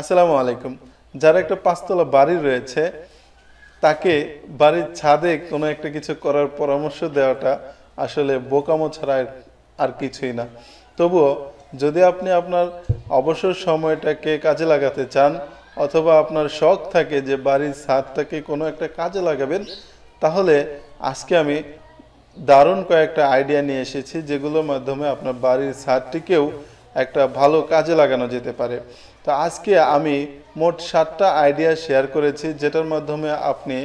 আসসালামু আলাইকুম যার একটা পাঁচতলা বাড়ি রয়েছে তাকে বাড়ির ছাদে কোনো একটা কিছু করার পরামর্শ দেওয়াটা আসলে বোকামো ছাড়া আর কিছুই না তবুও যদি আপনি আপনার অবসর সময়টাকে কাজে লাগাতে চান অথবা আপনার শখ থাকে যে বাড়ির ছাদটাকে কোনো একটা কাজে লাগাবেন তাহলে আজকে আমি দারুণ কয়েকটা আইডিয়া নিয়ে এসেছি যেগুলোর মাধ্যমে আপনার বাড়ির ছাদটিকেও একটা ভালো কাজে লাগানো যেতে পারে তো আজকে আমি মোট সাতটা আইডিয়া শেয়ার করেছি যেটার মাধ্যমে আপনি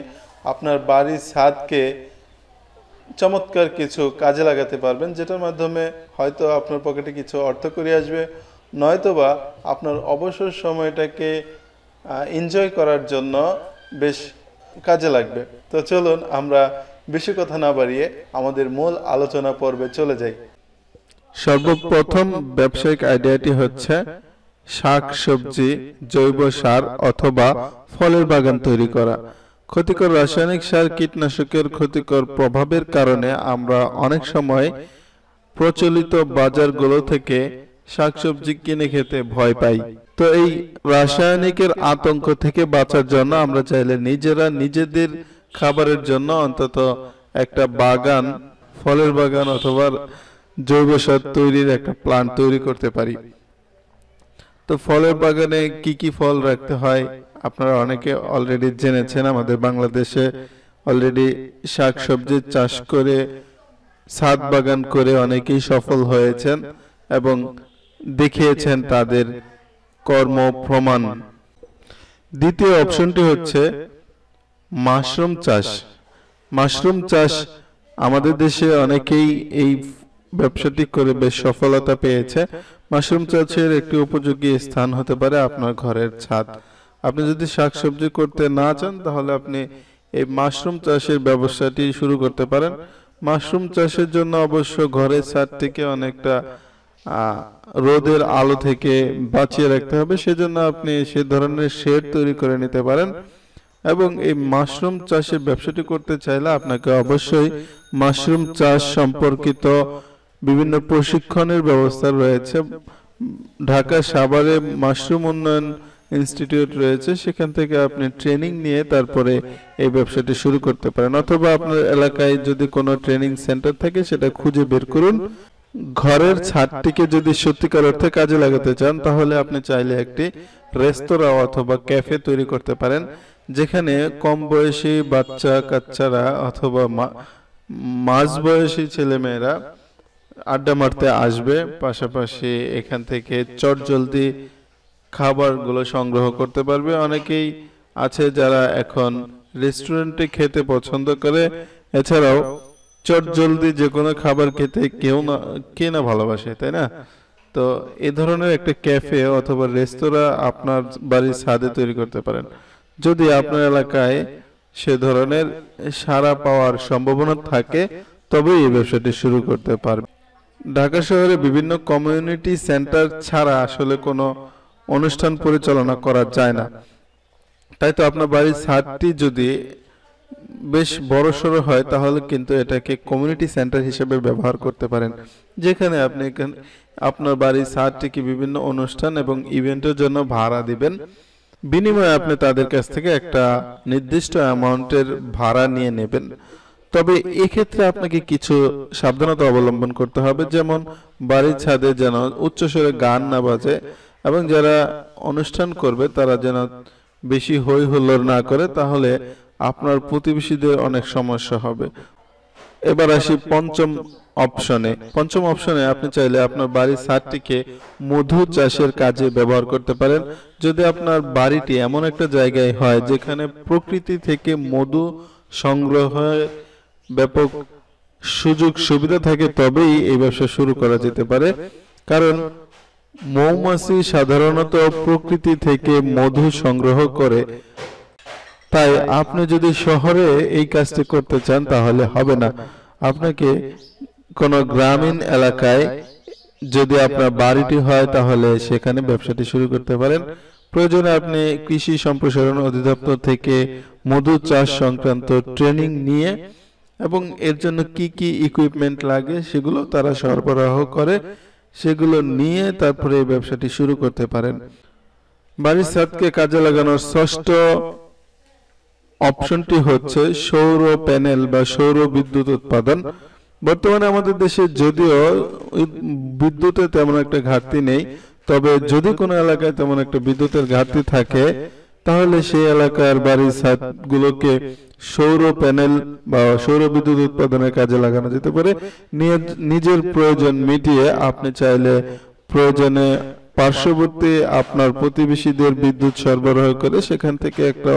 আপনার বাড়ির ছাদকে চমৎকার কিছু কাজে লাগাতে পারবেন যেটার মাধ্যমে হয়তো আপনার পকেটে কিছু অর্থ করে আসবে নয়তোবা আপনার অবসর সময়টাকে এনজয় করার জন্য বেশ কাজে লাগবে তো চলুন আমরা বেশি কথা না বাড়িয়ে আমাদের মূল আলোচনা পর্বে চলে যাই সর্বপ্রথম ব্যবসায়িক আইডিয়াটি হচ্ছে শাক সবজি জৈব সার অথবা ফলের বাগান তৈরি করা ক্ষতিকর রাসায়নিক সার কীটনাশকের ক্ষতিকর প্রভাবের কারণে আমরা অনেক সময় প্রচলিত বাজারগুলো থেকে শাকসবজি কিনে খেতে ভয় পাই তো এই রাসায়নিকের আতঙ্ক থেকে বাঁচার জন্য আমরা চাইলে নিজেরা নিজেদের খাবারের জন্য অন্তত একটা বাগান ফলের বাগান অথবা জৈব সার তৈরির একটা প্লান্ট তৈরি করতে পারি তো ফলের বাগানে কি কি ফল রাখতে হয় আপনারা অনেকে অলরেডি জেনেছেন আমাদের বাংলাদেশে অলরেডি শাকসবজির চাষ করে ছাদ বাগান করে অনেকেই সফল হয়েছেন এবং দেখিয়েছেন তাদের কর্ম প্রমাণ দ্বিতীয় অপশনটি হচ্ছে মাশরুম চাষ মাশরুম চাষ আমাদের দেশে অনেকেই এই ব্যবসাটি করে বেশ সফলতা পেয়েছে মাশরুম চাষের একটি উপযোগী স্থান হতে পারে আপনার ঘরের ছাদ আপনি যদি শাকসবজি করতে না চান তাহলে আপনি এই মাশরুম চাষের ব্যবসাটি শুরু করতে পারেন মাশরুম চাষের জন্য অবশ্য ঘরের ছাদটিকে অনেকটা রোদের আলো থেকে বাঁচিয়ে রাখতে হবে সেজন্য আপনি সে ধরনের শেড তৈরি করে নিতে পারেন এবং এই মাশরুম চাষের ব্যবসাটি করতে চাইলে আপনাকে অবশ্যই মাশরুম চাষ সম্পর্কিত বিভিন্ন প্রশিক্ষণের ব্যবস্থা রয়েছে ঢাকা সাভারে মাশরুম উন্নয়ন ইনস্টিটিউট রয়েছে সেখান থেকে আপনি ট্রেনিং নিয়ে তারপরে এই ব্যবসাটি শুরু করতে পারেন অথবা আপনার এলাকায় যদি কোনো ট্রেনিং সেন্টার থাকে সেটা খুঁজে বের করুন ঘরের ছাদটিকে যদি সত্যিকার অর্থে কাজে লাগাতে চান তাহলে আপনি চাইলে একটি রেস্তোরাঁ অথবা ক্যাফে তৈরি করতে পারেন যেখানে কম বয়সী বাচ্চা কাচ্চারা অথবা মাঝ বয়সী ছেলেমেয়েরা আড্ডা মারতে আসবে পাশাপাশি এখান থেকে চটজলদি খাবারগুলো সংগ্রহ করতে পারবে অনেকেই আছে যারা এখন রেস্টুরেন্টে খেতে পছন্দ করে এছাড়াও চটজলদি যে কোনো খাবার খেতে কেউ না কে না ভালোবাসে তাই না তো এ ধরনের একটা ক্যাফে অথবা রেস্তোরাঁ আপনার বাড়ির ছাদে তৈরি করতে পারেন যদি আপনার এলাকায় সে ধরনের সারা পাওয়ার সম্ভাবনা থাকে তবেই এই ব্যবসাটি শুরু করতে পারবে ঢাকা শহরে বিভিন্ন কমিউনিটি সেন্টার ছাড়া আসলে কোনো অনুষ্ঠান পরিচালনা করা যায় না তাই তো আপনার বাড়ির ছাদটি যদি বেশ বড় সড়ো হয় তাহলে কিন্তু এটাকে কমিউনিটি সেন্টার হিসেবে ব্যবহার করতে পারেন যেখানে আপনি আপনার বাড়ির ছাদটিকে বিভিন্ন অনুষ্ঠান এবং ইভেন্টের জন্য ভাড়া দিবেন বিনিময়ে আপনি তাদের কাছ থেকে একটা নির্দিষ্ট অ্যামাউন্টের ভাড়া নিয়ে নেবেন তবে এক্ষেত্রে আপনাকে কিছু সাবধানতা অবলম্বন করতে হবে যেমন বাড়ির ছাদে যেন উচ্চস্বরে গান না বাজে এবং যারা অনুষ্ঠান করবে তারা যেন বেশি হই হুল্লোর না করে তাহলে আপনার প্রতিবেশীদের অনেক সমস্যা হবে এবার আসি পঞ্চম অপশনে পঞ্চম অপশনে আপনি চাইলে আপনার বাড়ির ছাদটিকে মধু চাষের কাজে ব্যবহার করতে পারেন যদি আপনার বাড়িটি এমন একটা জায়গায় হয় যেখানে প্রকৃতি থেকে মধু সংগ্রহের ব্যাপক সুযোগ সুবিধা থাকে তবেই এই ব্যবসা শুরু করা যেতে পারে কারণ মৌমাছি সাধারণত প্রকৃতি থেকে মধু সংগ্রহ করে তাই আপনি যদি শহরে এই কাজটি করতে চান তাহলে হবে না আপনাকে কোনো গ্রামীণ এলাকায় যদি আপনার বাড়িটি হয় তাহলে সেখানে ব্যবসাটি শুরু করতে পারেন প্রয়োজনে আপনি কৃষি সম্প্রসারণ অধিদপ্তর থেকে মধু চাষ সংক্রান্ত ট্রেনিং নিয়ে এবং এর জন্য কি কি ইকুইপমেন্ট লাগে সেগুলো তারা সরবরাহ করে সেগুলো নিয়ে তারপরে এই ব্যবসাটি শুরু করতে পারেন বাড়ির ছাদকে কাজে লাগানোর ষষ্ঠ অপশনটি হচ্ছে সৌর প্যানেল বা সৌর বিদ্যুৎ উৎপাদন বর্তমানে আমাদের দেশে যদিও বিদ্যুতের তেমন একটা ঘাটতি নেই তবে যদি কোনো এলাকায় তেমন একটা বিদ্যুতের ঘাটতি থাকে তাহলে সেই এলাকার বাড়ির ছাদ গুলোকে সৌর প্যানেল বা সৌর বিদ্যুৎ উৎপাদনের কাজে লাগানো যেতে পারে নিজের প্রয়োজন মিটিয়ে আপনি চাইলে প্রয়োজনে পার্শ্ববর্তী আপনার প্রতিবেশীদের বিদ্যুৎ সরবরাহ করে সেখান থেকে একটা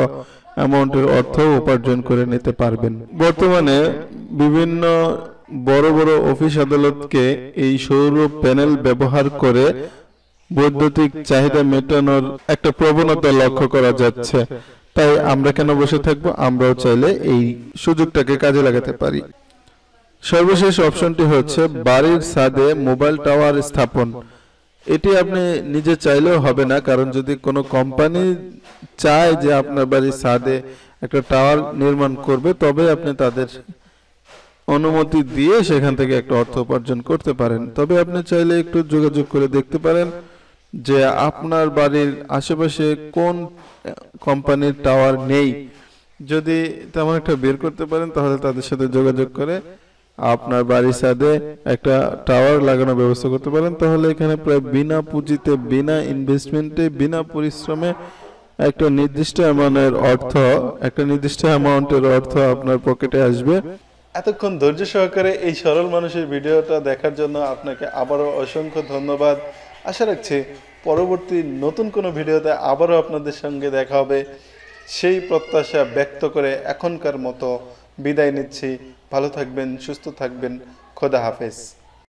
অ্যামাউন্টের অর্থ উপার্জন করে নিতে পারবেন বর্তমানে বিভিন্ন বড় বড় অফিস আদালতকে এই সৌর প্যানেল ব্যবহার করে বৈদ্যুতিক চাহিদা মেটানোর একটা প্রবণতা লক্ষ্য করা যাচ্ছে তাই আমরা কেন বসে থাকব আমরাও চাইলে এই সুযোগটাকে কাজে লাগাতে পারি সর্বশেষ অপশনটি হচ্ছে বাড়ির ছাদে মোবাইল টাওয়ার স্থাপন এটি আপনি নিজে চাইলেও হবে না কারণ যদি কোনো কোম্পানি চায় যে আপনার বাড়ির ছাদে একটা টাওয়ার নির্মাণ করবে তবে আপনি তাদের অনুমতি দিয়ে সেখান থেকে একটা অর্থ উপার্জন করতে পারেন তবে আপনি চাইলে একটু যোগাযোগ করে দেখতে পারেন যে আপনার বাড়ির আশেপাশে কোন কোম্পানির টাওয়ার নেই যদি তেমন একটা বের করতে পারেন তাহলে তাদের সাথে যোগাযোগ করে আপনার বাড়ির সাথে একটা টাওয়ার লাগানোর ব্যবস্থা করতে পারেন তাহলে এখানে প্রায় বিনা পুঁজিতে বিনা ইনভেস্টমেন্টে বিনা পরিশ্রমে একটা নির্দিষ্ট অ্যামাউন্টের অর্থ একটা নির্দিষ্ট অ্যামাউন্টের অর্থ আপনার পকেটে আসবে এতক্ষণ ধৈর্য সহকারে এই সরল মানুষের ভিডিওটা দেখার জন্য আপনাকে আবারও অসংখ্য ধন্যবাদ আশা রাখছি পরবর্তী নতুন কোনো ভিডিওতে আবারও আপনাদের সঙ্গে দেখা হবে সেই প্রত্যাশা ব্যক্ত করে এখনকার মতো বিদায় নিচ্ছি ভালো থাকবেন সুস্থ থাকবেন খোদা হাফেজ